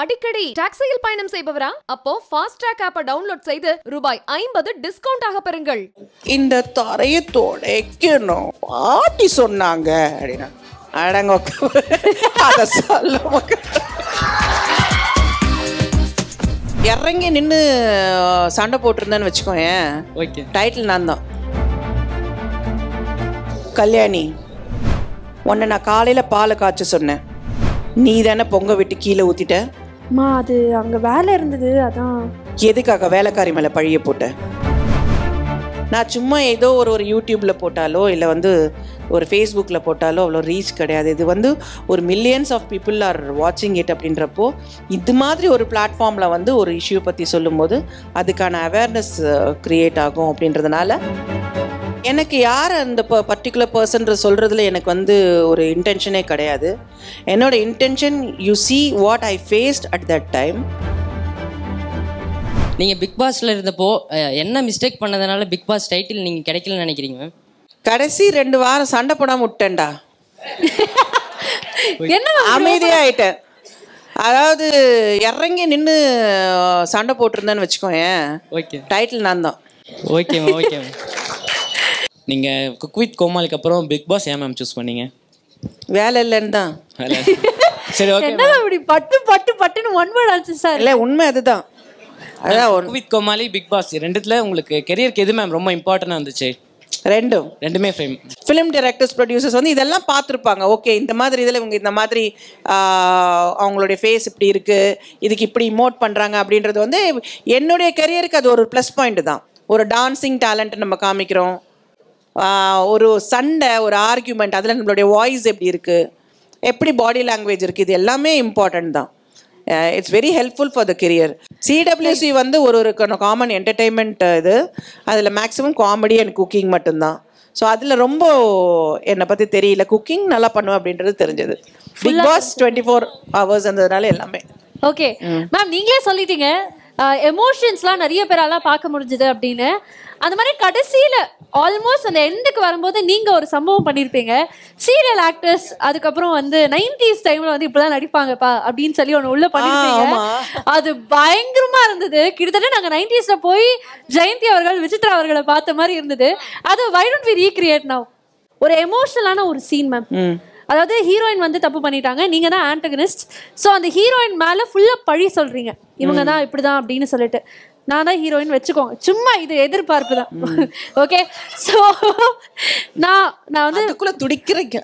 அடிக்கடி டாக்ஸியில் பயணம் செய்பவரா அப்போ ஃபாஸ்ட் ட்ராக் ஆப்பை டவுன்லோட் செய்து ரூபாய் ஐம்பது டிஸ்கவுண்ட் ஆக பெறுங்கள் இந்த தரையை தொடைக்கணும் பாட்டி சொன்னாங்க அப்படின்னா அடங்க அதை சொல்ல இறங்கி நின்று சண்டை போட்டிருந்தேன்னு வச்சுக்கோயேன் ஓகே டைட்டில் நான் தான் கல்யாணி உன்னை நான் காலையில் பாலை காய்ச்ச சொன்னேன் நீ தானே பொங்க விட்டு கீழே ஊற்றிட்ட மா அது அங்கே வேலை இருந்தது அதான் எதுக்காக வேலைக்காரி மேலே பழிய போட்ட நான் சும்மா ஏதோ ஒரு ஒரு யூடியூப்பில் போட்டாலோ இல்லை வந்து ஒரு ஃபேஸ்புக்கில் போட்டாலோ அவ்வளோ ரீச் கிடையாது இது வந்து ஒரு மில்லியன்ஸ் ஆஃப் பீப்புள் ஆர் வாட்சிங் இட் அப்படின்றப்போ இது மாதிரி ஒரு பிளாட்ஃபார்மில் வந்து ஒரு இஷ்யூ பற்றி சொல்லும்போது அதுக்கான அவேர்னஸ் க்ரியேட் uh, ஆகும் அப்படின்றதுனால எனக்கு யார் அந்த ப பர்டிகுலர் பர்சன்ற சொல்கிறதுல எனக்கு வந்து ஒரு இன்டென்ஷனே கிடையாது என்னோட intention you see what I faced at that time நீங்கள் பிக் பாஸில் இருந்தப்போ என்ன மிஸ்டேக் பண்ணதுனால பிக் பாஸ் டைட்டில் நீங்கள் கிடைக்கலன்னு நினைக்கிறீங்க கடைசி ரெண்டு வாரம் சண்டை போடாமல் விட்டேன்டா என்ன அமைதியாகிட்டேன் அதாவது இறங்கி நின்று சண்டை போட்டிருந்தேன்னு வச்சுக்கோங்க டைட்டில் நான் தான் ஓகே ஓகே நீங்கள் குக் வித் கோமாலிக்கு அப்புறம் பிக் பாஸ் ஏன் மேம் சூஸ் பண்ணீங்க வேலை இல்லைன்னு தான் சரி ஓகே என்ன அப்படி பட்டு பட்டு பட்டுன்னு ஒன் வேர்ட் ஆன்சர் சார் இல்லை உண்மை அதுதான் அதான் வித் கோமாளி பிக் பாஸ் ரெண்டுத்துல உங்களுக்கு கெரியருக்கு எது மேம் ரொம்ப இம்பார்ட்டன்டா இருந்துச்சு ரெண்டும் ரெண்டுமே ஃபேம் ஃபிலிம் டைரக்டர்ஸ் ப்ரொடியூசர்ஸ் வந்து இதெல்லாம் பார்த்துருப்பாங்க ஓகே இந்த மாதிரி இதில் இவங்க இந்த மாதிரி அவங்களுடைய ஃபேஸ் இப்படி இருக்குது இதுக்கு இப்படி இமோட் பண்ணுறாங்க அப்படின்றது வந்து என்னுடைய கெரியருக்கு அது ஒரு ப்ளஸ் பாயிண்ட் தான் ஒரு டான்ஸிங் டேலண்ட்டு நம்ம காமிக்கிறோம் ஒரு சண்டை ஒரு ஆர்கியூமெண்ட் அதில் நம்மளுடைய வாய்ஸ் எப்படி இருக்குது எப்படி பாடி லாங்குவேஜ் இருக்குது இது எல்லாமே இம்பார்ட்டண்ட் தான் it's very helpful for the career CWC வந்து ஒரு ஒரு காமன் என்டர்டெயின்மெண்ட் இது அதில் மேக்ஸிமம் காமெடி அண்ட் குக்கிங் மட்டும்தான் ஸோ அதில் ரொம்ப என்னை பற்றி தெரியல குக்கிங் நல்லா பண்ணுவேன் அப்படின்றது தெரிஞ்சது big boss twenty four hours இருந்ததுனால எல்லாமே ஓகே மேம் நீங்களே சொல்லிட்டீங்க எமோஷன்ஸ்லாம் நிறைய பேராலாம் பார்க்க முடிஞ்சுது அப்படின்னு அந்த மாதிரி கடைசியில் ஆல்மோஸ்ட் அந்த எண்டுக்கு வரும்போது நீங்கள் ஒரு சம்பவம் பண்ணியிருப்பீங்க சீரியல் ஆக்டர்ஸ் அதுக்கப்புறம் வந்து நைன்டிஸ் டைமில் வந்து இப்படிதான் நடிப்பாங்கப்பா அப்படின்னு சொல்லி ஒன்று உள்ளே பண்ணியிருப்பீங்க அது பயங்கரமாக இருந்தது கிட்டத்தட்ட நாங்கள் நைன்டிஸில் போய் ஜெயந்தி அவர்கள் விசித்ரா அவர்களை பார்த்த மாதிரி இருந்தது அது why don't we recreate now ஒரு எமோஷனலான ஒரு சீன் மேம் அதாவது ஹீரோயின் வந்து தப்பு பண்ணிட்டாங்க நீங்கள் தான் ஆண்டகனிஸ்ட் ஸோ அந்த ஹீரோயின் மேலே ஃபுல்லாக பழி சொல்கிறீங்க இவங்க தான் இப்படி தான் அப்படின்னு சொல்லிட்டு நான் தான் ஹீரோயின் வச்சுக்கோங்க சும்மா இது எதிர்பார்ப்பு தான் ஓகே ஸோ நான் நான் வந்து குள்ள துடிக்கிறேங்க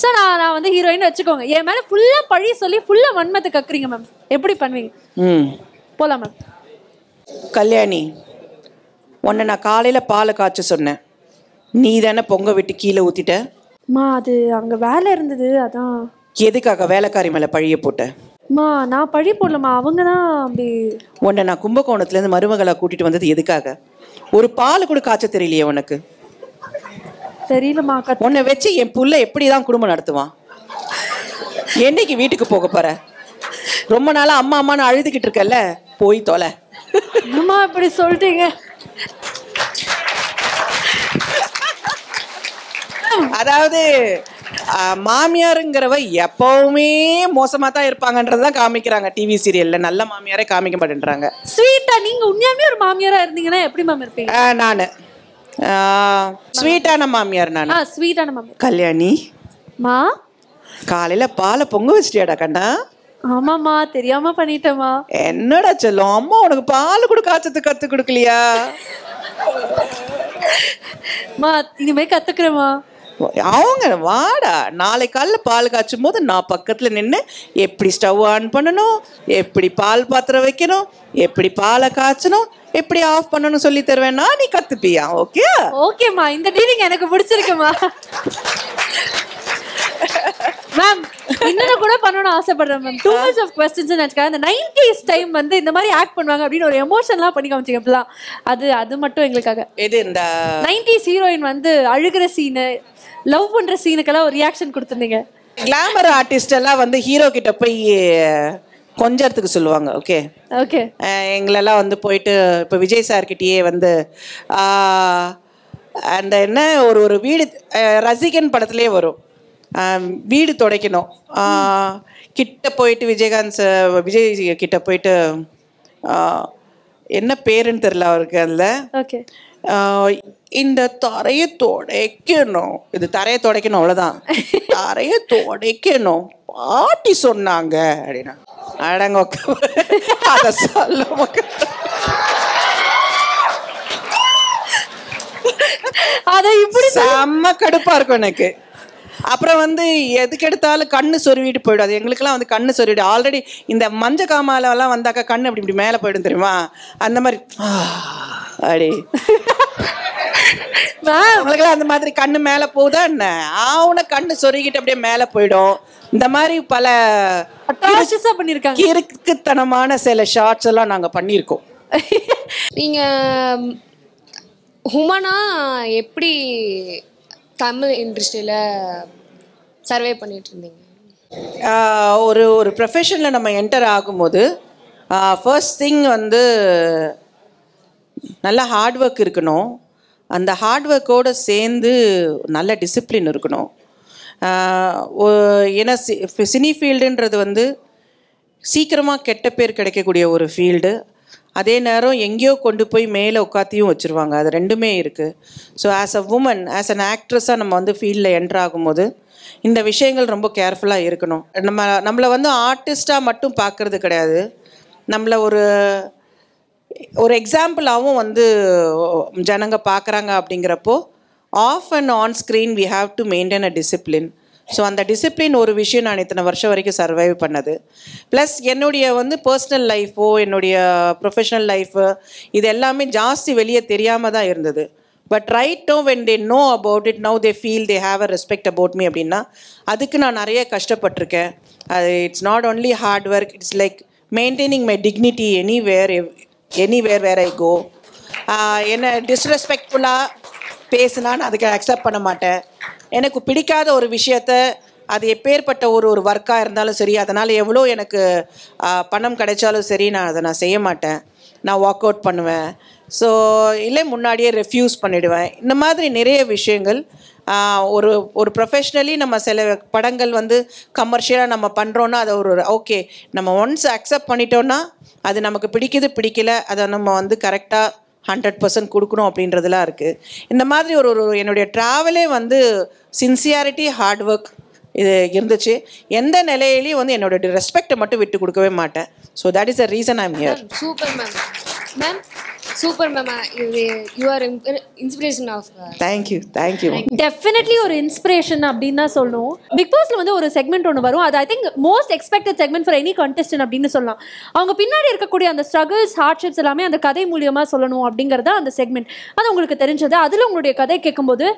ஸோ நான் நான் வந்து ஹீரோயின் வச்சுக்கோங்க என் மேலே ஃபுல்லாக பழி சொல்லி ஃபுல்லாக வன்மத்தை கக்குறீங்க மேம் எப்படி பண்ணுவீங்க போகலாம் மேம் கல்யாணி உன்னை நான் காலையில் பால் காய்ச்ச சொன்னேன் நீ தானே பொங்க விட்டு கீழே ஊற்றிட்ட மா அது அங்கே வேலை இருந்தது அதான் எதுக்காக வேலைக்காரி மேலே பழிய போட்ட நான் பழி போடலம்மா அவங்க தான் அப்படி உன்னை நான் கும்பகோணத்துலேருந்து மருமகளை கூட்டிட்டு வந்தது எதுக்காக ஒரு பால் கூட காய்ச்ச தெரியலையே உனக்கு தெரியலம்மா கத் உன்னை வச்சு என் புள்ள எப்படி தான் குடும்பம் நடத்துவான் என்னைக்கு வீட்டுக்கு போக போற ரொம்ப நாளாக அம்மா அம்மான்னு அழுதுகிட்டு இருக்கல்ல போய் தொலை அம்மா இப்படி சொல்லிட்டீங்க அதாவது மாமியாருங்கிறவ எப்பவுமே மோசமா தான் இருப்பாங்கன்றதுதான் காமிக்கிறாங்க டிவி சீரியல்ல நல்ல மாமியாரே காமிக்க மாட்டேன்றாங்க ஸ்வீட்டா நீங்க உண்மையாவே ஒரு மாமியாரா இருந்தீங்கன்னா எப்படி மாமி இருப்பீங்க நானு ஸ்வீட்டான மாமியார் நானு ஸ்வீட்டான மாமியார் கல்யாணி மா காலையில பாலை பொங்க வச்சிட்டியாடா கண்ணா ஆமாமா தெரியாம பண்ணிட்டேமா என்னடா சொல்லும் அம்மா உனக்கு பால் கூட காய்ச்சத்து கத்து கொடுக்கலையா மா இனிமே கத்துக்கிறேமா அவங்க வாடா நாளை காலைல பால் காய்ச்சும் போது நான் பக்கத்தில் நின்று எப்படி ஸ்டவ் ஆன் பண்ணணும் எப்படி பால் பாத்திரம் வைக்கணும் எப்படி பாலை காய்ச்சணும் எப்படி ஆஃப் பண்ணணும் சொல்லி தருவேன்னா நீ கத்துப்பியா ஓகே ஓகேம்மா இந்த டீலிங் எனக்கு பிடிச்சிருக்குமா மேம் இன்னும் கூட பண்ணணும்னு ஆசைப்படுறேன் ma'am too much of questions நினச்சிக்கிறேன் அந்த நைன்டிஸ் டைம் வந்து இந்த மாதிரி ஆக்ட் பண்ணுவாங்க அப்படின்னு ஒரு எமோஷன்லாம் பண்ணி காமிச்சிங்க அது அது மட்டும் எங்களுக்காக எது இந்த நைன்டிஸ் ஹீரோயின் வந்து அழுகிற சீனு லவ் பண்ற சீனுக்கெல்லாம் ஒரு ரியாக்ஷன் கொடுத்துருந்தீங்க கிளாமர் ஆர்டிஸ்ட் எல்லாம் வந்து ஹீரோ கிட்ட போய் கொஞ்சத்துக்கு சொல்லுவாங்க ஓகே ஓகே எங்களெல்லாம் வந்து போயிட்டு இப்போ விஜய் சார்கிட்டயே வந்து அந்த என்ன ஒரு ஒரு வீடு ரசிகன் படத்துலேயே வரும் வீடு துடைக்கணும் கிட்ட போயிட்டு விஜயகாந்த் விஜய் கிட்ட போயிட்டு என்ன பேருன்னு தெரில அவருக்கு அதில் ஓகே இந்த தரைய துடைக்கணும் இது தரைய துடைக்கணும் அவ்வளோதான் தரைய துடைக்கணும் பாட்டி சொன்னாங்க அப்படின்னா அடங்க அதை சொல்ல அதை இப்படி செம்ம கடுப்பா இருக்கும் எனக்கு அப்புறம் வந்து எதுக்கு எடுத்தாலும் கண்ணு சொருவிட்டு போயிடும் அது எங்களுக்கெல்லாம் வந்து கண்ணு சொருவிடும் ஆல்ரெடி இந்த மஞ்ச காமாலெல்லாம் வந்தாக்கா கண்ணு அப்படி இப்படி மேலே போயிடும் தெரியுமா அந்த மாதிரி அடி உங்களுக்குலாம் அந்த மாதிரி கண்ணு மேலே போகுதா என்ன ஆவுன கண்ணு சொருகிட்டு அப்படியே மேலே போயிடும் இந்த மாதிரி பல பண்ணியிருக்காங்க கிறுக்குத்தனமான சில ஷார்ட்ஸ் எல்லாம் நாங்கள் பண்ணியிருக்கோம் நீங்கள் ஹுமனா எப்படி தமிழ் இண்டஸ்ட்ரியில் சர்வே பண்ணிட்டு இருந்தீங்க ஒரு ஒரு ப்ரொஃபஷனில் நம்ம என்டர் ஆகும்போது ஃபர்ஸ்ட் திங் வந்து நல்ல ஹார்ட் ஒர்க் இருக்கணும் அந்த ஹார்ட் ஒர்க்கோடு சேர்ந்து நல்ல டிசிப்ளின் இருக்கணும் ஏன்னா சி சினி ஃபீல்டுன்றது வந்து சீக்கிரமாக கெட்ட பேர் கிடைக்கக்கூடிய ஒரு ஃபீல்டு அதே நேரம் எங்கேயோ கொண்டு போய் மேலே உட்காத்தியும் வச்சுருவாங்க அது ரெண்டுமே இருக்குது so as a woman as an ஆக்ட்ரஸாக நம்ம வந்து ஃபீல்டில் என்ட்ரு ஆகும்போது இந்த விஷயங்கள் ரொம்ப கேர்ஃபுல்லாக இருக்கணும் நம்ம நம்மளை வந்து ஆர்டிஸ்ட்டாக மட்டும் பார்க்குறது கிடையாது நம்மளை ஒரு ஒரு எக்ஸாம்பிளாகவும் வந்து ஜனங்க பார்க்குறாங்க அப்படிங்கிறப்போ off and on screen we have to maintain a discipline so அந்த டிசிப்ளின் ஒரு விஷயம் நான் இத்தனை வருஷம் வரைக்கும் சர்வைவ் பண்ணது ப்ளஸ் என்னுடைய வந்து பர்சனல் லைஃபோ என்னுடைய ப்ரொஃபஷனல் லைஃபு இது எல்லாமே ஜாஸ்தி வெளியே தெரியாமல் தான் இருந்தது but right no when they know about it now they feel they have a respect about me அப்படின்னா அதுக்கு நான் நிறைய கஷ்டப்பட்டிருக்கேன் அது it's not only hard work it's like maintaining my dignity anywhere anywhere where I go என்ன டிஸ்ரெஸ்பெக்ட்ஃபுல்லாக பேசுனான்னு அதுக்கு accept பண்ண மாட்டேன் எனக்கு பிடிக்காத ஒரு விஷயத்த அது எப்பேற்பட்ட ஒரு ஒரு ஒர்க்காக இருந்தாலும் சரி அதனால் எவ்வளோ எனக்கு பணம் கிடைச்சாலும் சரி நான் அதை நான் செய்ய மாட்டேன் நான் வாக் அவுட் பண்ணுவேன் ஸோ இல்லை முன்னாடியே ரெஃப்யூஸ் பண்ணிவிடுவேன் இந்த மாதிரி நிறைய விஷயங்கள் ஒரு ஒரு ப்ரொஃபஷ்னலி நம்ம சில படங்கள் வந்து கமர்ஷியலாக நம்ம பண்ணுறோன்னா அதை ஒரு ஓகே நம்ம ஒன்ஸ் அக்செப்ட் பண்ணிட்டோன்னா அது நமக்கு பிடிக்குது பிடிக்கல அதை நம்ம வந்து கரெக்டாக ஹண்ட்ரட் பர்சன்ட் கொடுக்கணும் அப்படின்றதுலாம் இருக்குது இந்த மாதிரி ஒரு ஒரு என்னுடைய ட்ராவலே வந்து சின்சியாரிட்டி ஹார்ட் ஒர்க் இது இருந்துச்சு எந்த நிலையிலையும் வந்து என்னோட ரெஸ்பெக்டை மட்டும் விட்டு கொடுக்கவே மாட்டேன் so that is a reason I'm here super ma'am ma'am super ma'am இது you are inspiration of thank you definitely ஒரு இன்ஸ்பிரேஷன் அப்படின்னு தான் சொல்லணும் பிக் பாஸ்ல வந்து ஒரு செக்மெண்ட் ஒன்று வரும் அது I think most expected segment for any contestant அப்படின்னு சொல்லலாம் அவங்க பின்னாடி இருக்கக்கூடிய அந்த ஸ்ட்ரகிள்ஸ் ஹார்ட்ஷிப்ஸ் எல்லாமே அந்த கதை மூலியமா சொல்லணும் அப்படிங்கறத அந்த செக்மெண்ட் அது உங்களுக்கு தெரிஞ்சது அதில் உங்களுடைய கதை கேட்கும்போது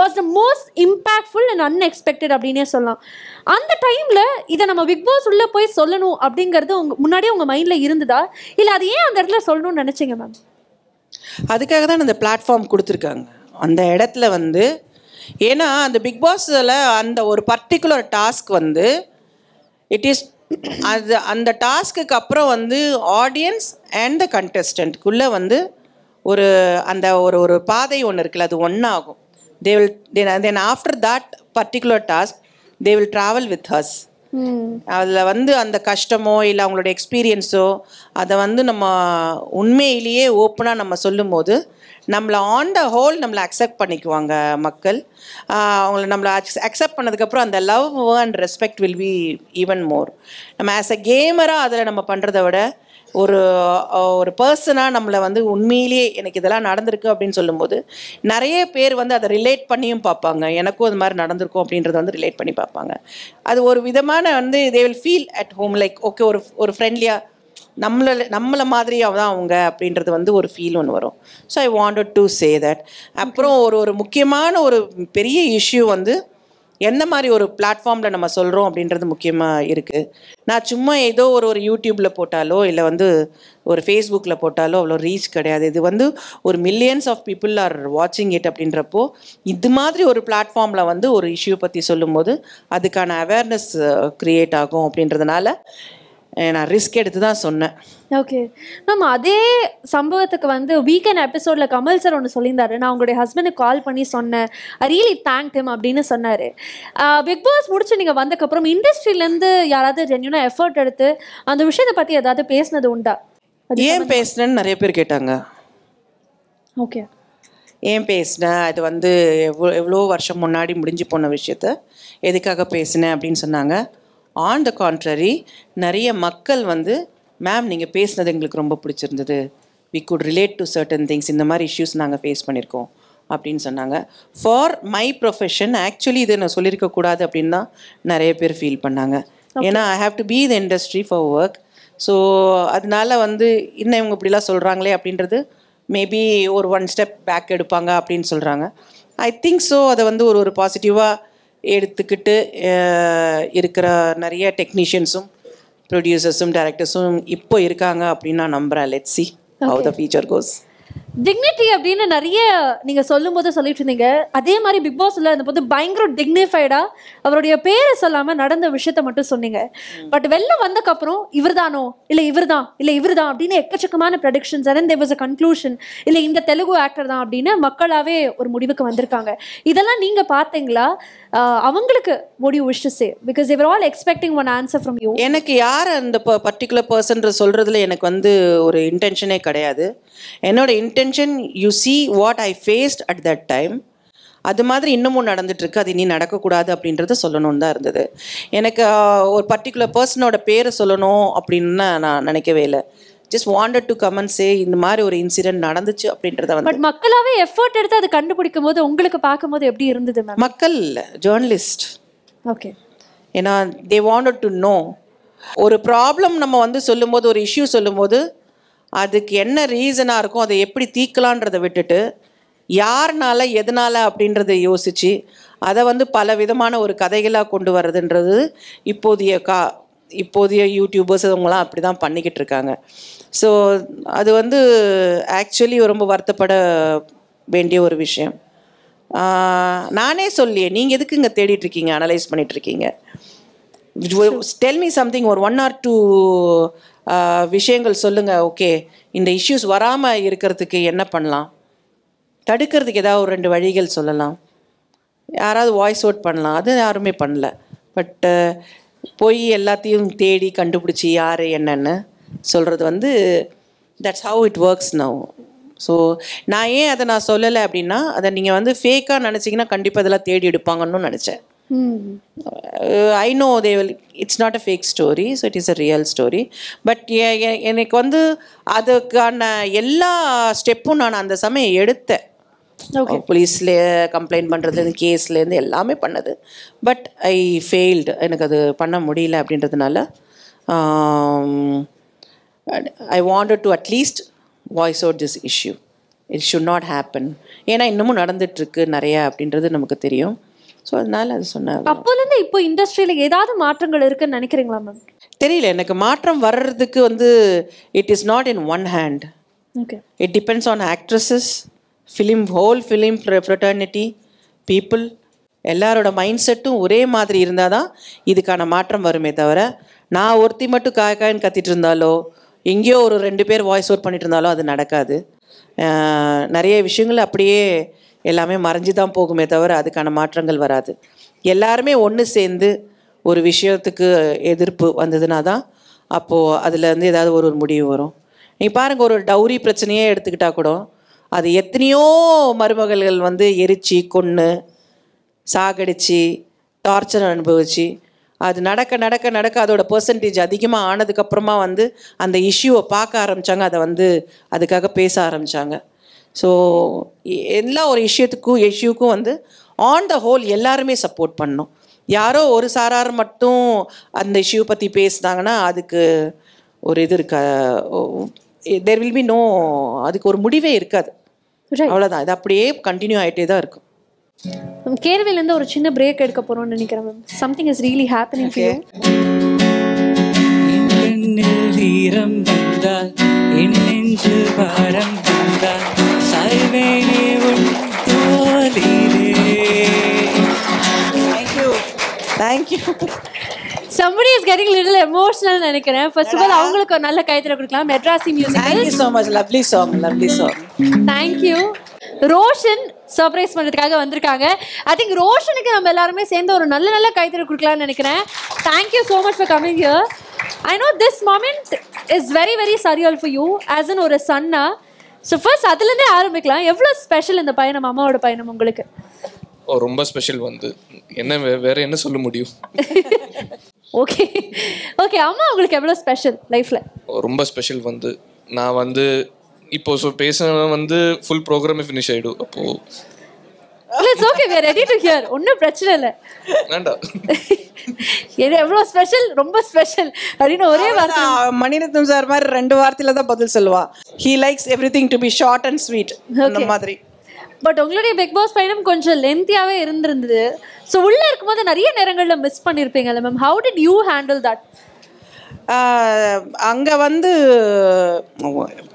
was the most impactful and unexpected அப்படின்னே சொல்லலாம் அந்த டைமில் இதை நம்ம பிக் பாஸ் உள்ளே போய் சொல்லணும் அப்படிங்கிறது உங்க முன்னாடியே உங்கள் மைண்டில் இருந்ததா இல்லை அது ஏன் அந்த இடத்துல சொல்லணும்னு நினைச்சீங்க மேம் அதுக்காக தான் அந்த பிளாட்ஃபார்ம் கொடுத்துருக்காங்க அந்த இடத்துல வந்து ஏன்னா அந்த பிக் பாஸில் அந்த ஒரு பர்டிகுலர் டாஸ்க் வந்து இட் இஸ் அது அந்த டாஸ்க்குக்கு அப்புறம் வந்து ஆடியன்ஸ் அண்ட் த கண்டஸ்டண்ட்குள்ளே வந்து ஒரு அந்த ஒரு ஒரு பாதை ஒன்று இருக்குல்ல அது ஒன்றாகும் they will then then after that particular task they will travel with us அதில் வந்து அந்த கஷ்டமோ இல்லை அவங்களோட எக்ஸ்பீரியன்ஸோ அதை வந்து நம்ம உண்மையிலேயே ஓப்பனாக நம்ம சொல்லும்போது நம்மளை ஆன் த ஹோல் நம்மளை அக்செப்ட் பண்ணிக்குவாங்க மக்கள் அவங்கள நம்மளை அக்செப்ட் பண்ணதுக்கப்புறம் அந்த love and respect will be even more நம்ம ஆஸ் அ கேமராக அதில் நம்ம பண்ணுறத விட ஒரு ஒரு பர்சனாக நம்மளை வந்து உண்மையிலேயே எனக்கு இதெல்லாம் நடந்திருக்கு அப்படின்னு சொல்லும்போது நிறைய பேர் வந்து அதை ரிலேட் பண்ணியும் பார்ப்பாங்க எனக்கும் அது மாதிரி நடந்திருக்கும் அப்படின்றத வந்து ரிலேட் பண்ணி பார்ப்பாங்க அது ஒரு விதமான வந்து they will feel at home like okay ஒரு ஒரு ஃப்ரெண்ட்லியாக நம்மளை நம்மளை மாதிரியாக தான் அவங்க அப்படின்றது வந்து ஒரு ஃபீல் ஒன்று வரும் so I wanted to say that அப்புறம் ஒரு ஒரு முக்கியமான ஒரு பெரிய இஷ்யூ வந்து எந்த மாதிரி ஒரு பிளாட்ஃபார்மில் நம்ம சொல்கிறோம் அப்படின்றது முக்கியமாக இருக்குது நான் சும்மா ஏதோ ஒரு ஒரு யூடியூப்பில் போட்டாலோ இல்லை வந்து ஒரு ஃபேஸ்புக்கில் போட்டாலோ அவ்வளோ ரீச் கிடையாது இது வந்து ஒரு மில்லியன்ஸ் ஆஃப் பீப்புள் ஆர் வாட்சிங் இட் அப்படின்றப்போ இது மாதிரி ஒரு பிளாட்ஃபார்மில் வந்து ஒரு இஷ்யூ பற்றி சொல்லும்போது அதுக்கான அவேர்னஸ் க்ரியேட் uh, ஆகும் அப்படின்றதுனால Eh, நான் ரிஸ்க் எடுத்து தான் சொன்னேன் ஓகே மேம் அதே சம்பவத்துக்கு வந்து வீக்கெண்ட் எபிசோடில் கமல் சார் ஒன்று சொல்லியிருந்தாரு நான் உங்களுடைய ஹஸ்பண்டுக்கு கால் பண்ணி சொன்னேன் ரியலி தேங்க் ஹிம் அப்படின்னு சொன்னார் பிக் uh, பாஸ் முடிச்சு நீங்கள் வந்ததுக்கப்புறம் இண்டஸ்ட்ரியிலேருந்து யாராவது ஜென்யூனாக எஃபர்ட் எடுத்து அந்த விஷயத்தை பற்றி ஏதாவது பேசினது உண்டா ஏன் பேசுனேன்னு நிறைய பேர் கேட்டாங்க ஓகே ஏன் பேசினேன் அது வந்து எவ்வளோ எவ்வளோ வருஷம் முன்னாடி முடிஞ்சு போன விஷயத்த எதுக்காக பேசினேன் அப்படின்னு சொன்னாங்க ஆன் த கான்ட்ரரி நிறைய மக்கள் வந்து மேம் நீங்கள் பேசினது எங்களுக்கு ரொம்ப பிடிச்சிருந்தது we could relate to certain things இந்த மாதிரி இஷ்யூஸ் நாங்கள் ஃபேஸ் பண்ணியிருக்கோம் அப்படின்னு சொன்னாங்க ஃபார் மை ப்ரொஃபஷன் ஆக்சுவலி இதை நான் சொல்லியிருக்கக்கூடாது அப்படின்னு தான் நிறைய பேர் ஃபீல் பண்ணாங்க ஏன்னா I have to be the industry for work so அதனால வந்து இன்னும் இவங்க இப்படிலாம் சொல்கிறாங்களே அப்படின்றது மேபி ஒரு ஒன் ஸ்டெப் பேக் எடுப்பாங்க அப்படின்னு சொல்கிறாங்க ஐ திங்க் ஸோ அதை வந்து ஒரு ஒரு பாசிட்டிவாக எடுத்துக்கிட்டு இருக்கிற நிறைய டெக்னீஷியன்ஸும் ப்ரொடியூசர்ஸும் டேரக்டர்ஸும் இப்போ இருக்காங்க அப்படின்னு நான் நம்புகிறேன் let's see how the future goes dignity அப்படின்னு நிறைய நீங்கள் சொல்லும்போது சொல்லிட்டு இருந்தீங்க அதே மாதிரி பிக் பாஸில் அந்த போது பயங்கர டிக்னிஃபைடா அவருடைய பேரை சொல்லாமல் நடந்த விஷயத்த மட்டும் சொன்னீங்க பட் வெளில அப்புறம் இவர் தானோ இல்லை இவர் தான் இல்லை இவர் தான் அப்படின்னு எக்கச்சக்கமான predictions and there was a conclusion இல்லை இந்த தெலுங்கு ஆக்டர் தான் அப்படின்னு மக்களாகவே ஒரு முடிவுக்கு வந்திருக்காங்க இதெல்லாம் நீங்கள் பார்த்தீங்களா அவங்களுக்கு முடிவு விஷ் பிகாஸ் இவர் all expecting one answer from you எனக்கு யார் அந்த பர்டிகுலர் பர்சன்ற சொல்கிறதுல எனக்கு வந்து ஒரு இன்டென்ஷனே கிடையாது என்னோட intention you see what I faced at that time அது மாதிரி இன்னமும் நடந்துட்டுருக்கு அது இனி நடக்கக்கூடாது அப்படின்றத சொல்லணும்னு தான் இருந்தது எனக்கு ஒரு பர்டிகுலர் பர்சனோட பேரை சொல்லணும் அப்படின்னு நான் நினைக்கவே இல்லை just wanted to come say இந்த மாதிரி ஒரு இன்சிடென்ட் நடந்துச்சு அப்படின்றத வந்து பட் மக்களாவே எஃபர்ட் எடுத்து அதை கண்டுபிடிக்கும் போது உங்களுக்கு பார்க்கும்போது எப்படி இருந்தது மக்கள் இல்லை ஜேர்னலிஸ்ட் ஓகே ஏன்னா தே வாண்டட் டு நோ ஒரு ப்ராப்ளம் நம்ம வந்து சொல்லும்போது ஒரு இஷ்யூ சொல்லும்போது அதுக்கு என்ன ரீசனாக இருக்கும் அதை எப்படி தீக்கலான்றதை விட்டுட்டு யார்னால எதனால் அப்படின்றத யோசித்து அதை வந்து பல விதமான ஒரு கதைகளாக கொண்டு வர்றதுன்றது இப்போதைய கா இப்போதைய யூடியூபர்ஸ் அவங்களாம் அப்படி தான் பண்ணிக்கிட்டு இருக்காங்க ஸோ அது வந்து ஆக்சுவலி ரொம்ப வருத்தப்பட வேண்டிய ஒரு விஷயம் நானே சொல்லியே நீங்கள் எதுக்கு இங்கே தேடிட்டுருக்கீங்க அனலைஸ் பண்ணிகிட்ருக்கீங்க டெல் மீ சம்திங் ஒரு ஒன் ஆர் டூ விஷயங்கள் சொல்லுங்கள் ஓகே இந்த இஷ்யூஸ் வராமல் இருக்கிறதுக்கு என்ன பண்ணலாம் தடுக்கிறதுக்கு ஏதாவது ஒரு ரெண்டு வழிகள் சொல்லலாம் யாராவது வாய்ஸ் அவுட் பண்ணலாம் அது யாருமே பண்ணல பட்டு போய் எல்லாத்தையும் தேடி கண்டுபிடிச்சி யார் என்னென்னு சொல்கிறது வந்து that's how it works now so நான் ஏன் அதை நான் சொல்லலை அப்படின்னா அதை நீங்கள் வந்து ஃபேக்காக நினச்சிங்கன்னா கண்டிப்பாக இதெல்லாம் தேடி எடுப்பாங்கன்னு நினச்சேன் I know they will it's not a fake story so it is a real story but எனக்கு வந்து அதுக்கான எல்லா ஸ்டெப்பும் நான் அந்த சமயம் எடுத்தேன் போலீஸில் கம்ப்ளைண்ட் பண்ணுறதுலேருந்து கேஸ்லேருந்து எல்லாமே பண்ணது பட் ஐ ஃபெயில்டு எனக்கு அது பண்ண முடியல அப்படின்றதுனால I wanted to at least voice out this issue it should not happen ஏன்னா இன்னமும் நடந்துட்டுருக்கு நிறையா அப்படின்றது நமக்கு தெரியும் ஸோ அதனால அது சொன்னாங்க அப்போலேருந்து இப்போ இண்டஸ்ட்ரியில் ஏதாவது மாற்றங்கள் இருக்குன்னு நினைக்கிறீங்களா மேம் தெரியல எனக்கு மாற்றம் வர்றதுக்கு வந்து it is not in one hand okay it depends on actresses film whole film fraternity people எல்லாரோட மைண்ட் செட்டும் ஒரே மாதிரி இருந்தால் தான் இதுக்கான மாற்றம் வருமே தவிர நான் ஒருத்தி மட்டும் காய்க்காயின்னு கத்திட்டு இருந்தாலோ எங்கேயோ ஒரு ரெண்டு பேர் வாய்ஸ் ஓர் பண்ணிட்டு இருந்தாலோ அது நடக்காது நிறைய விஷயங்கள் அப்படியே எல்லாமே மறைஞ்சு தான் போகுமே தவிர அதுக்கான மாற்றங்கள் வராது எல்லாருமே ஒன்று சேர்ந்து ஒரு விஷயத்துக்கு எதிர்ப்பு வந்ததுன்னா தான் அப்போது அதில் வந்து ஏதாவது ஒரு ஒரு முடிவு வரும் நீங்கள் பாருங்கள் ஒரு டவுரி பிரச்சனையே எடுத்துக்கிட்டால் கூட அது எத்தனையோ மருமகள்கள் வந்து எரிச்சு கொன்று சாகடிச்சு டார்ச்சர் அனுபவிச்சு அது நடக்க நடக்க நடக்க அதோட பர்சன்டேஜ் அதிகமாக ஆனதுக்கப்புறமா வந்து அந்த இஷ்யூவை பார்க்க ஆரம்பித்தாங்க அதை வந்து அதுக்காக பேச ஆரம்பித்தாங்க ஸோ எல்லா ஒரு இஷ்யத்துக்கும் இஷ்யூக்கும் வந்து ஆன் த ஹோல் எல்லாருமே சப்போர்ட் பண்ணோம் யாரோ ஒரு சாரார் மட்டும் அந்த இஷ்யூ பற்றி பேசினாங்கன்னா அதுக்கு ஒரு இது இருக்கா தேர் வில் பி நோ அதுக்கு ஒரு முடிவே இருக்காது அவ்வளோதான் இது அப்படியே கண்டினியூ ஆகிட்டே தான் இருக்கும் கேள்வியிலேருந்து ஒரு சின்ன பிரேக் எடுக்க போகிறோம்னு நினைக்கிறேன் ma'am something is really happening என் என் நெஞ்சு பாரம் வந்தால் இஸ் எமோஷனல் நினைக்கிறேன் அவங்களுக்கு ஒரு நல்ல கொடுக்கலாம் you so much lovely lovely Roshan surprise பண்ணுறதுக்காக வந்திருக்காங்க ஐ திங்க் ரோஷனுக்கு நம்ம எல்லாருமே சேர்ந்து ஒரு நல்ல நல்ல நினைக்கிறேன் much here I know this is very very you as ஒரு சன்னா ஸோ ஃபர்ஸ்ட் அதுலேருந்தே ஆரம்பிக்கலாம் எவ்வளோ ஸ்பெஷல் இந்த பயணம் அம்மாவோட பயணம் உங்களுக்கு ரொம்ப ஸ்பெஷல் வந்து என்ன வேற என்ன சொல்ல முடியும் ஓகே ஓகே அம்மா உங்களுக்கு எவ்வளோ ஸ்பெஷல் லைஃப்பில் ரொம்ப ஸ்பெஷல் வந்து நான் வந்து இப்போ ஸோ பேசின வந்து ஃபுல் ப்ரோக்ராமே ஃபினிஷ் ஆகிடும் அப்போது it's okay we are ready to hear ஒன்றும் பிரச்சனை இல்லை வேண்டாம் எது எவ்வளோ ஸ்பெஷல் ரொம்ப ஸ்பெஷல் அப்படின ஒரே வார்த்தை மணிரத்னம் சார் மாதிரி ரெண்டு வார்த்தையில தான் பதில் சொல்லுவா he likes every to be short and sweet அந்த மாதிரி பட் உங்களுடைய பிக் பாஸ் பயணம் கொஞ்சம் லென்த்தியாகவே இருந்திருந்தது ஸோ உள்ளே இருக்கும்போது நிறைய நேரங்களில் மிஸ் பண்ணியிருப்பீங்கல்ல ma'am how did you handle that அங்கே வந்து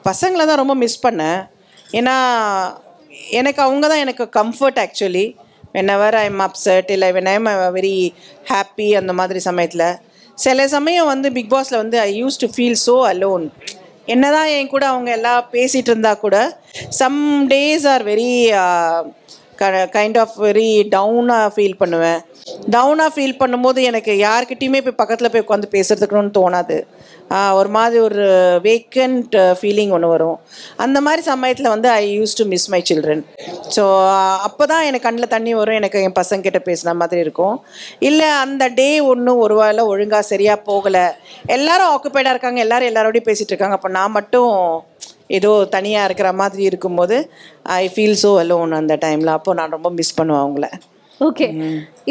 பசங்களை தான் ரொம்ப மிஸ் பண்ணேன் ஏன்னா எனக்கு அவங்க தான் எனக்கு comfort actually whenever I am upset இல்லை when I am very happy அந்த மாதிரி சமயத்தில் சில சமயம் வந்து பிக் பாஸில் வந்து I use to feel so alone தான் என் கூட அவங்க எல்லாம் பேசிகிட்டு இருந்தால் கூட some days are very kind of very டவுனாக ஃபீல் பண்ணுவேன் டவுனாக ஃபீல் பண்ணும்போது எனக்கு யார்கிட்டையுமே போய் பக்கத்தில் போய் உட்காந்து பேசுகிறதுக்குன்னு தோணாது ஒரு மாதிரி ஒரு வேக்கண்ட் ஃபீலிங் ஒன்று வரும் அந்த மாதிரி சமயத்தில் வந்து I use to miss my children so அப்போ தான் எனக்கு கண்ணில் தண்ணி வரும் எனக்கு என் கிட்ட பேசின மாதிரி இருக்கும் இல்லை அந்த டே ஒன்றும் ஒரு வாழ ஒழுங்காக சரியாக போகலை எல்லோரும் ஆக்குப்பைடாக இருக்காங்க எல்லோரும் எல்லாரோடையும் பேசிகிட்டு இருக்காங்க அப்போ நான் மட்டும் ஏதோ தனியாக இருக்கிற மாதிரி இருக்கும்போது ஐ ஃபீல் ஸோ ஒன்று அந்த டைமில் அப்போது நான் ரொம்ப மிஸ் பண்ணுவேன் அவங்கள ஓகே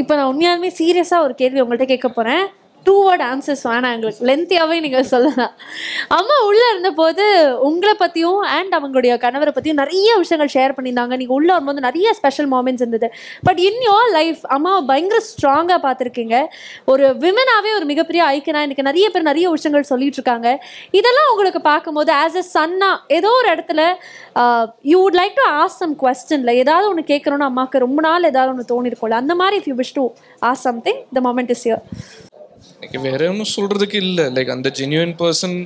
இப்போ நான் உண்மையாலுமே சீரியஸாக ஒரு கேள்வி உங்கள்கிட்ட கேட்க போகிறேன் டூ வேர்ட் ஆன்சர்ஸ் வேணாம் எங்களுக்கு லென்த்தியாகவே நீங்கள் சொல்லலாம் அம்மா உள்ளே இருந்தபோது உங்களை பற்றியும் அண்ட் அவங்களுடைய கணவரை பற்றியும் நிறைய விஷயங்கள் ஷேர் பண்ணியிருந்தாங்க நீங்கள் உள்ளே வரும்போது நிறைய ஸ்பெஷல் மூமெண்ட்ஸ் இருந்தது பட் இன் யோர் லைஃப் அம்மா பயங்கர ஸ்ட்ராங்காக பார்த்துருக்கீங்க ஒரு விமனாகவே ஒரு மிகப்பெரிய ஐக்கனா எனக்கு நிறைய பேர் நிறைய விஷயங்கள் சொல்லிட்டு இருக்காங்க இதெல்லாம் உங்களுக்கு பார்க்கும்போது ஆஸ் எ சன்னா ஏதோ ஒரு இடத்துல you would like to ask some கொஸ்டினில் ஏதாவது ஒன்று கேட்குறோன்னு அம்மாவுக்கு ரொம்ப நாள் ஏதாவது ஒன்று தோணிருக்கோம்ல அந்த மாதிரி if you wish to ask something the moment is your எனக்கு ஒன்றும் சொல்கிறதுக்கு இல்லை லைக் அந்த ஜென்யூன் பர்சன்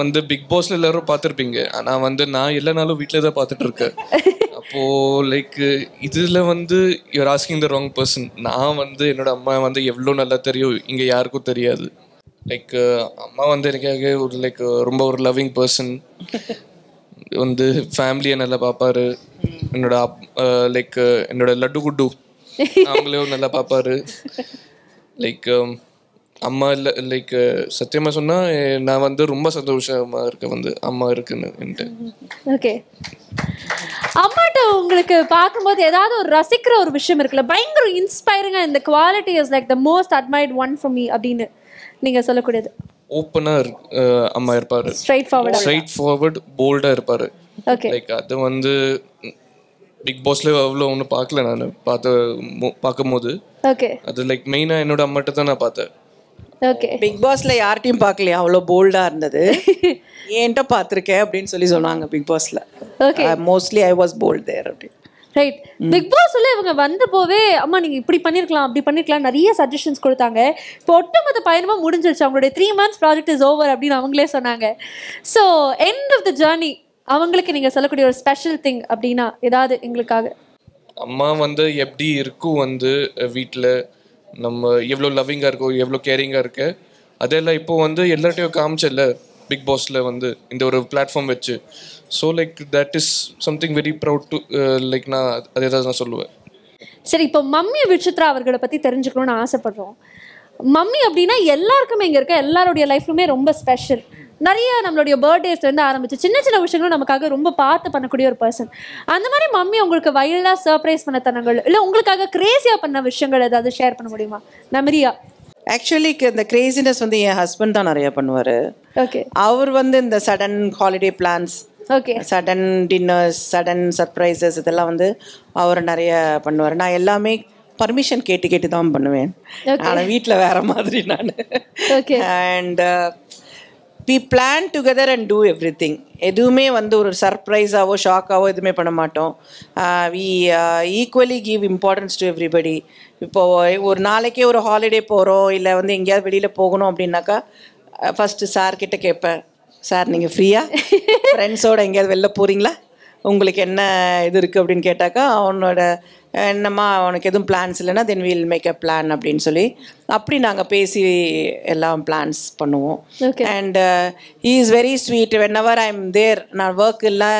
வந்து பிக் பாஸ்ல எல்லாரும் பார்த்துருப்பீங்க ஆனால் வந்து நான் இல்லைனாலும் வீட்டில் தான் பார்த்துட்டு இருக்கேன் அப்போது லைக் இதில் வந்து your asking the wrong person நான் வந்து என்னோட அம்மா வந்து எவ்வளோ நல்லா தெரியும் இங்கே யாருக்கும் தெரியாது லைக் அம்மா வந்து எனக்காக ஒரு லைக் ரொம்ப ஒரு லவ்விங் பர்சன் வந்து ஃபேமிலியை நல்லா பார்ப்பாரு என்னோட லைக் என்னோட லட்டு குட்டு அவங்களையும் நல்லா பார்ப்பாரு லைக் um, அம்மா இல்லை லைக் சத்தியமாக சொன்னால் நான் வந்து ரொம்ப சந்தோஷமாக இருக்க வந்து அம்மா இருக்குன்னு ஓகே அம்மாட்ட உங்களுக்கு பார்க்கும்போது ஏதாவது ஒரு ரசிக்கிற ஒரு விஷயம் இருக்குல்ல பயங்கர இன்ஸ்பைரிங்காக இந்த quality is like the most admired one for me அப்படின்னு நீங்கள் சொல்லக்கூடியது ஓப்பனாக அம்மா இருப்பார் ஸ்ட்ரைட் ஃபார்வர்ட் ஸ்ட்ரைட் ஃபார்வர்ட் போல்டாக இருப்பார் ஓகே லைக் அது வந்து பிக் பாஸ்ல அவ்வளோ ஒன்றும் பார்க்கல நான் பார்த்த பார்க்கும் போது ஓகே அது லைக் மெயினாக என்னோட அம்மாட்ட தான் நான் பார்த்தேன் பிக் பாஸ்ல யார்ட்டையும் பார்க்கலையா அவ்வளோ போல்டா இருந்தது ஏன்ட்ட பார்த்துருக்கேன் அப்படின்னு சொல்லி சொன்னாங்க பிக் பாஸ்ல okay mostly I was bold there அப்படின்னு ரைட் பிக் பாஸ்ல இவங்க வந்த போவே அம்மா நீங்க இப்படி பண்ணிருக்கலாம் அப்படி பண்ணிருக்கலாம் நிறைய சஜஷன்ஸ் கொடுத்தாங்க இப்போ ஒட்டுமொத்த பயணமா முடிஞ்சிருச்சு அவங்களுடைய three months project is over அப்படின்னு அவங்களே சொன்னாங்க so end of the journey அவங்களுக்கு நீங்க சொல்லக்கூடிய ஒரு ஸ்பெஷல் திங் அப்படின்னா ஏதாவது எங்களுக்காக அம்மா வந்து எப்படி இருக்கும் வந்து வீட்டில் நம்ம எவ்வளோ லவ்விங்காக இருக்கோ எவ்வளோ கேரிங்காக இருக்க அதெல்லாம் இப்போ வந்து எல்லார்ட்டையும் காமிச்சல பிக் பாஸில் வந்து இந்த ஒரு பிளாட்ஃபார்ம் வச்சு so like that is something very proud to like நான் அதே தான் நான் சொல்லுவேன் சரி இப்போ மம்மி விசித்ரா அவர்களை பற்றி தெரிஞ்சுக்கணும்னு ஆசைப்படுறோம் மம்மி அப்படின்னா எல்லாருக்குமே இங்கே இருக்க எல்லாருடைய லைஃப்லுமே ரொம்ப ஸ்பெஷல் நிறைய நம்மளுடைய பர்த்டேஸ்லேருந்து ஆரம்பிச்சு சின்ன சின்ன விஷயங்களும் நமக்காக ரொம்ப பார்த்து பண்ணக்கூடிய ஒரு பர்சன் அந்த மாதிரி மம்மி உங்களுக்கு வயலாக சர்ப்ரைஸ் பண்ண தனங்கள் இல்லை உங்களுக்காக கிரேஸியாக பண்ண விஷயங்கள் ஏதாவது ஷேர் பண்ண முடியுமா நமரியா ஆக்சுவலி இந்த கிரேசினஸ் வந்து என் ஹஸ்பண்ட் தான் நிறைய பண்ணுவார் ஓகே அவர் வந்து இந்த sudden holiday plans okay sudden dinners sudden surprises இதெல்லாம் வந்து அவர் நிறைய பண்ணுவார் நான் எல்லாமே பர்மிஷன் கேட்டு கேட்டு தான் பண்ணுவேன் ஆனால் வீட்டில் வேற மாதிரி நான் and we plan together and do everything எதுவுமே வந்து ஒரு சர்ப்ரைஸாவோ ஷாக்காவோ எதுவுமே பண்ண மாட்டோம் we equally give importance to everybody இப்போது ஒரு நாளைக்கே ஒரு ஹாலிடே போகிறோம் இல்லை வந்து எங்கேயாவது வெளியில் போகணும் அப்படின்னாக்கா ஃபஸ்ட்டு uh, சார்கிட்ட கேட்பேன் சார் நீங்கள் ஃப்ரீயாக ஃப்ரெண்ட்ஸோடு எங்கேயாவது வெளில போகிறீங்களா உங்களுக்கு என்ன இது இருக்குது அப்படின்னு கேட்டாக்கா அவனோட என்னம்மா அவனுக்கு எதுவும் பிளான்ஸ் இல்லைன்னா then we'll make a plan அப்படின்னு சொல்லி அப்படி நாங்கள் பேசி எல்லாம் பிளான்ஸ் பண்ணுவோம் and he is very sweet whenever I am there நான் ஒர்க் இல்லை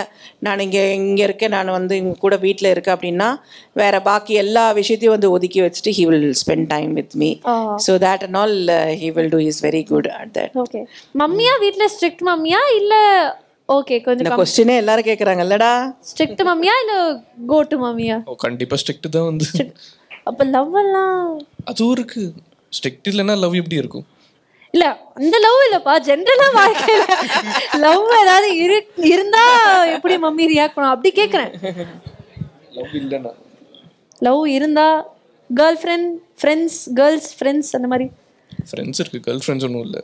நான் இங்கே இங்கே இருக்கேன் நான் வந்து இங்கே கூட வீட்டில் இருக்கேன் அப்படின்னா வேறு பாக்கி எல்லா விஷயத்தையும் வந்து ஒதுக்கி வச்சுட்டு he will spend time with me so that and all he will do is very good at that okay மம்மியா வீட்டில் ஸ்ட்ரிக்ட் மம்மியா இல்லை ஓகே கொஞ்சம் இந்த क्वेश्चनே எல்லாரும் இல்லடா ஸ்ட்ரிக்ட் மம்மியா இல்ல கோ டு மம்மியா ஓ கண்டிப்பா ஸ்ட்ரிக்ட் தான் வந்து அப்ப லவ் எல்லாம் அது இருக்கு ஸ்ட்ரிக்ட் இல்லனா லவ் எப்படி இருக்கும் இல்ல அந்த லவ் இல்லப்பா ஜெனரலா வாழ்க்கையில லவ் ஏதாவது இருந்தா எப்படி மம்மி ரியாக்ட் பண்ணும் அப்படி கேக்குறேன் லவ் இல்லனா லவ் இருந்தா girl friend friends girls friends அந்த மாதிரி ஃப்ரெண்ட்ஸ் இருக்கு கேர்ள் ஃப்ரெண்ட்ஸ் ஒன்றும் இல்லை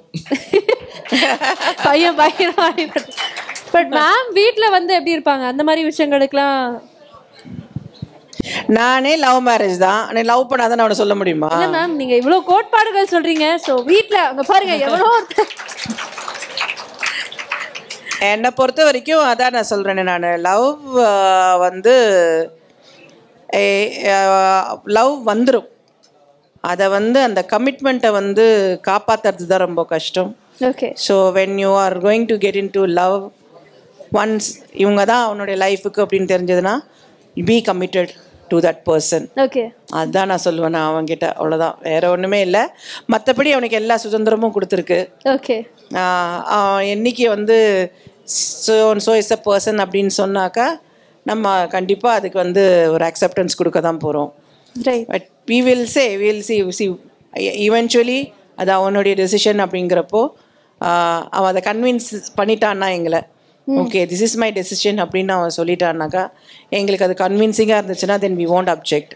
பையன் பையன் பட் மேம் வீட்டில் வந்து எப்படி இருப்பாங்க அந்த மாதிரி விஷயங்களுக்குலாம் நானே லவ் மேரேஜ் தான் நீ லவ் பண்ணாதான் அவனை சொல்ல முடியுமா இல்ல மேம் நீங்க இவ்வளவு கோட்பாடுகள் சொல்றீங்க சோ வீட்ல அங்க பாருங்க எவ்வளவு என்னை பொறுத்த வரைக்கும் அதான் நான் சொல்கிறேனே நான் லவ் வந்து லவ் வந்துடும் அதை வந்து அந்த கமிட்மெண்ட்டை வந்து காப்பாற்றுறது தான் ரொம்ப கஷ்டம் okay so when you are going to get into love once இவங்க தான் அவனுடைய லைஃபுக்கு அப்படின்னு தெரிஞ்சதுன்னா be committed to that person okay அதுதான் நான் சொல்லுவேன் நான் அவன்கிட்ட அவ்வளோதான் வேற ஒன்றுமே இல்லை மற்றபடி அவனுக்கு எல்லா சுதந்திரமும் கொடுத்துருக்கு ஓகே என்னைக்கு வந்து so so is a person அப்படின்னு சொன்னாக்கா நம்ம கண்டிப்பாக அதுக்கு வந்து ஒரு அக்செப்டன்ஸ் கொடுக்க தான் போகிறோம் but we will say will see see eventually அது அவனுடைய டெசிஷன் அப்படிங்கிறப்போ அவன் அதை கன்வின்ஸ் பண்ணிட்டான்னா எங்களை okay this is my decision அப்படின்னு அவன் சொல்லிட்டான்னாக்கா எங்களுக்கு அது கன்வின்சிங்காக இருந்துச்சுன்னா then we want object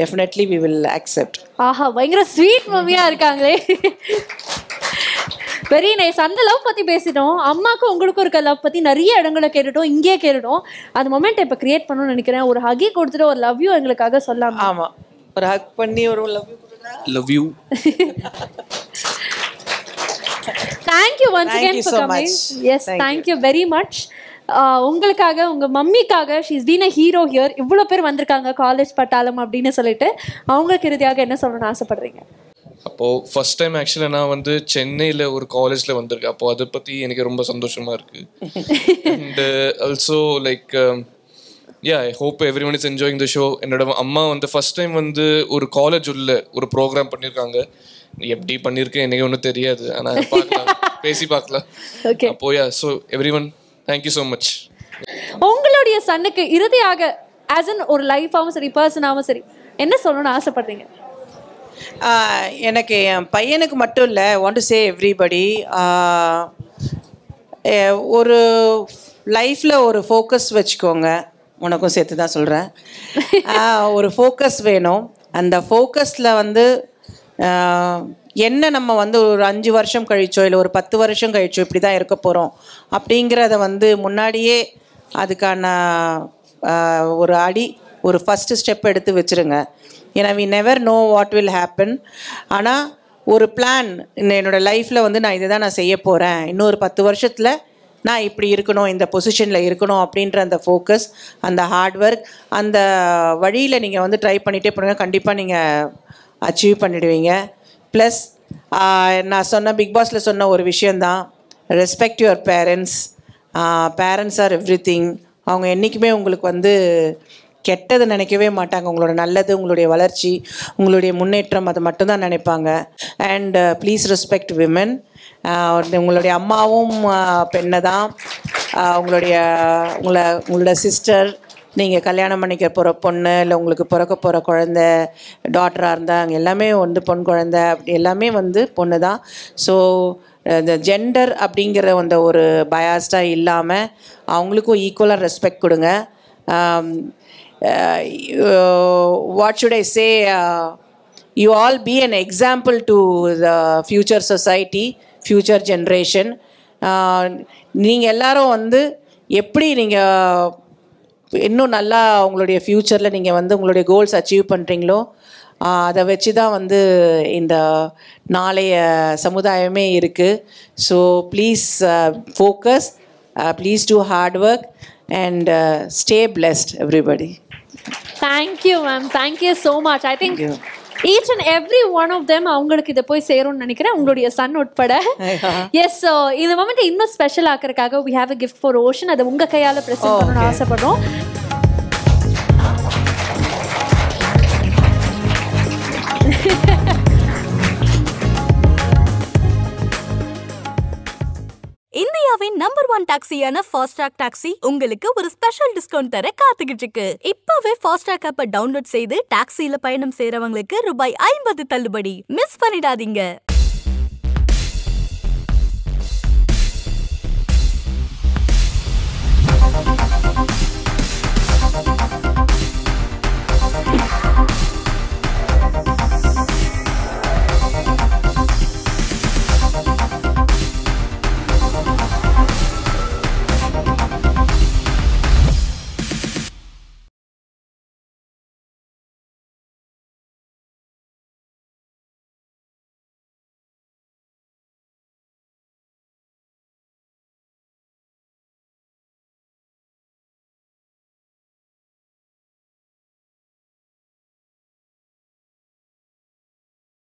definitely we will accept ஆஹா பயங்கர ஸ்வீட் மம்மியாக இருக்காங்களே வெரி நைஸ் அந்த லவ் பற்றி பேசிட்டோம் அம்மாவுக்கும் உங்களுக்கும் இருக்க லவ் பற்றி நிறைய இடங்களை கேட்டுட்டோம் இங்கேயே கேட்டுட்டோம் அந்த மொமெண்ட் இப்போ கிரியேட் பண்ணணும்னு நினைக்கிறேன் ஒரு ஹகி கொடுத்துட்டு ஒரு லவ் யூ எங்களுக்காக சொல்லலாம் ஆமாம் ஒரு ஹக் பண்ணி ஒரு love you love you thank you once again for coming yes thank you very much உங்களுக்காக உங்க மம்மிக்காக ஷீஸ் பீன் ஹீரோ ஹியர் இவ்வளோ பேர் வந்திருக்காங்க காலேஜ் பட்டாளம் அப்படின்னு சொல்லிட்டு அவங்களுக்கு இறுதியாக என்ன சொல்லணும்னு ஆசைப்படுறீங்க அப்போ ஃபர்ஸ்ட் டைம் ஆக்சுவலி நான் வந்து சென்னையில ஒரு காலேஜ்ல வந்திருக்கேன் அப்போ அதை பத்தி எனக்கு ரொம்ப சந்தோஷமா இருக்கு and also like yeah I hope everyone is enjoying the show என்னோட அம்மா வந்து ஃபர்ஸ்ட் டைம் வந்து ஒரு காலேஜ் உள்ள ஒரு ப்ரோக்ராம் பண்ணியிருக்காங்க எப்படி பண்ணிருக்கேன் எனக்கு ஒன்றும் தெரியாது ஆனால் பார்க்கலாம் பேசி பார்க்கலாம் ஓகே போயா so everyone thank you so much உங்களுடைய சன்னுக்கு இறுதியாக ஆஸ் அன் ஒரு லைஃபாகவும் சரி பர்சனாகவும் சரி என்ன சொல்லணும்னு ஆசைப்படுறீங்க எனக்கு என் பையனுக்கு மட்டும் இல்லை ஒன் டு சே எவ்ரிபடி ஒரு லைஃப்பில் ஒரு ஃபோக்கஸ் வச்சுக்கோங்க உனக்கும் சேர்த்து தான் சொல்கிறேன் ஒரு ஃபோக்கஸ் வேணும் அந்த ஃபோக்கஸில் வந்து என்ன நம்ம வந்து ஒரு அஞ்சு வருஷம் கழிச்சோ இல்லை ஒரு பத்து வருஷம் கழிச்சோ இப்படி தான் இருக்க போகிறோம் அப்படிங்கிறத வந்து முன்னாடியே அதுக்கான ஒரு அடி ஒரு ஃபஸ்ட்டு ஸ்டெப் எடுத்து வச்சுருங்க ஏன்னா we never know what will happen ஆனால் ஒரு பிளான் என்னோடய லைஃப்பில் வந்து நான் இதை தான் நான் செய்ய போகிறேன் இன்னொரு பத்து வருஷத்தில் நான் இப்படி இருக்கணும் இந்த பொசிஷனில் இருக்கணும் அப்படின்ற அந்த ஃபோக்கஸ் அந்த ஹார்ட் ஒர்க் அந்த வழியில் நீங்கள் வந்து ட்ரை பண்ணிகிட்டே போனீங்க கண்டிப்பாக நீங்கள் அச்சீவ் பண்ணிடுவீங்க ப்ளஸ் நான் சொன்ன பிக் பாஸில் சொன்ன ஒரு விஷயந்தான் respect your parents parents are everything அவங்க என்றைக்குமே உங்களுக்கு வந்து கெட்டது நினைக்கவே மாட்டாங்க உங்களோட நல்லது உங்களுடைய வளர்ச்சி உங்களுடைய முன்னேற்றம் அதை மட்டும்தான் நினைப்பாங்க அண்ட் ப்ளீஸ் ரெஸ்பெக்ட் விமன் உங்களுடைய அம்மாவும் பெண்ணை தான் உங்களுடைய உங்களை உங்களோட சிஸ்டர் நீங்கள் கல்யாணம் பண்ணிக்க போகிற பொண்ணு இல்லை உங்களுக்கு பிறக்க போகிற குழந்த டாட்டராக இருந்தால் எல்லாமே வந்து பொன் குழந்த அப்படி எல்லாமே வந்து பொண்ணு தான் ஸோ இந்த ஜெண்டர் அப்படிங்கிற அந்த ஒரு பயாஸ்டாக இல்லாமல் அவங்களுக்கும் ஈக்குவலாக ரெஸ்பெக்ட் கொடுங்க what should I say you all be an example to the future society future generation நீங்கள் எல்லாரும் வந்து எப்படி நீங்கள் இன்னும் நல்லா உங்களுடைய ஃப்யூச்சரில் நீங்கள் வந்து உங்களுடைய கோல்ஸ் அச்சீவ் பண்ணுறீங்களோ அதை வச்சு தான் வந்து இந்த நாளைய சமுதாயமே இருக்குது so please focus please do hard work and stay blessed everybody thank you ma'am thank you so much I think you each and every one of them அவங்களுக்கு இதை போய் சேரும்னு நினைக்கிறேன் உங்களுடைய சன் உட்பட எஸ் ஸோ இந்த மொமெண்ட் இன்னும் ஸ்பெஷல் ஆக்கிறதுக்காக we have a gift for ஓஷன் அதை உங்கள் கையால் ப்ரெசென்ட் oh, பண்ணணும்னு ஆசைப்படுறோம் இந்தியாவின் நம்பர் ஒன் டாக்ஸியான ஃபாஸ்ட்ராக் டாக்ஸி உங்களுக்கு ஒரு ஸ்பெஷல் டிஸ்கவுண்ட் தர காத்துக்கிட்டு இருக்கு இப்பவே ஃபாஸ்ட்ராக் ஆப்பை டவுன்லோட் செய்து டாக்ஸியில பயணம் செய்யறவங்களுக்கு ரூபாய் ஐம்பது தள்ளுபடி மிஸ் பண்ணிடாதீங்க